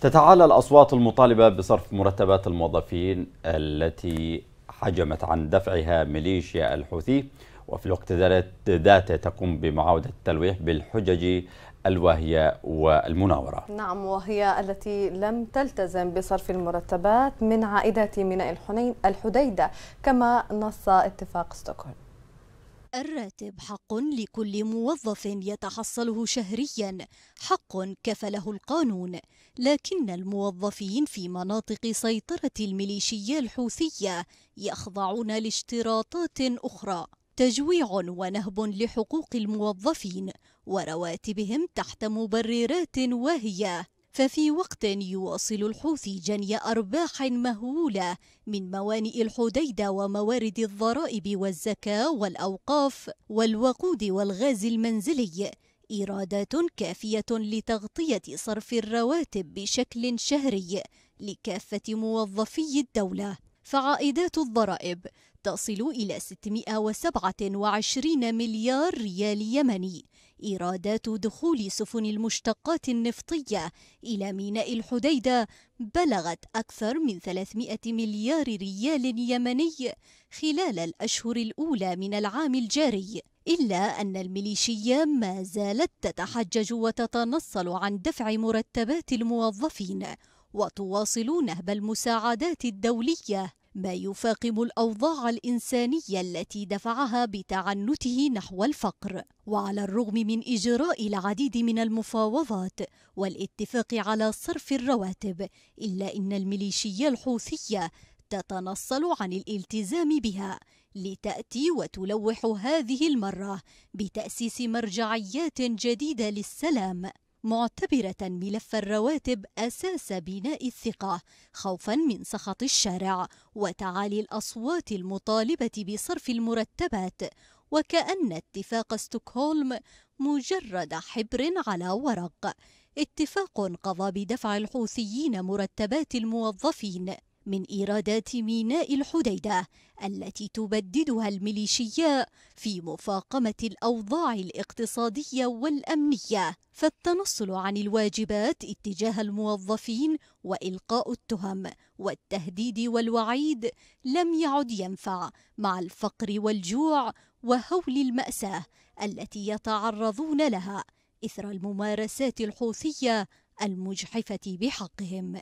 تتعالى الأصوات المطالبة بصرف مرتبات الموظفين التي حجمت عن دفعها ميليشيا الحوثي وفي الوقت ذاته تقوم بمعاودة التلويح بالحجج الواهية والمناورة نعم وهي التي لم تلتزم بصرف المرتبات من عائدات ميناء الحنين الحديدة كما نص اتفاق ستوكهولم الراتب حق لكل موظف يتحصله شهريا حق كفله القانون لكن الموظفين في مناطق سيطرة الميليشيا الحوثية يخضعون لاشتراطات أخرى تجويع ونهب لحقوق الموظفين ورواتبهم تحت مبررات واهية ففي وقت يواصل الحوثي جني أرباح مهولة من موانئ الحديدة وموارد الضرائب والزكاة والأوقاف والوقود والغاز المنزلي إيرادات كافية لتغطية صرف الرواتب بشكل شهري لكافة موظفي الدولة فعائدات الضرائب تصل إلى 627 مليار ريال يمني إيرادات دخول سفن المشتقات النفطية إلى ميناء الحديدة بلغت أكثر من 300 مليار ريال يمني خلال الأشهر الأولى من العام الجاري إلا أن الميليشيا ما زالت تتحجج وتتنصل عن دفع مرتبات الموظفين وتواصل نهب المساعدات الدولية ما يفاقم الأوضاع الإنسانية التي دفعها بتعنته نحو الفقر وعلى الرغم من إجراء العديد من المفاوضات والاتفاق على صرف الرواتب إلا إن الميليشيا الحوثية تتنصل عن الالتزام بها لتأتي وتلوح هذه المرة بتأسيس مرجعيات جديدة للسلام معتبرة ملف الرواتب أساس بناء الثقة خوفا من سخط الشارع وتعالي الأصوات المطالبة بصرف المرتبات وكأن اتفاق ستوكهولم مجرد حبر على ورق اتفاق قضى بدفع الحوثيين مرتبات الموظفين من إيرادات ميناء الحديدة التي تبددها الميليشياء في مفاقمة الأوضاع الاقتصادية والأمنية فالتنصل عن الواجبات اتجاه الموظفين وإلقاء التهم والتهديد والوعيد لم يعد ينفع مع الفقر والجوع وهول المأساة التي يتعرضون لها إثر الممارسات الحوثية المجحفة بحقهم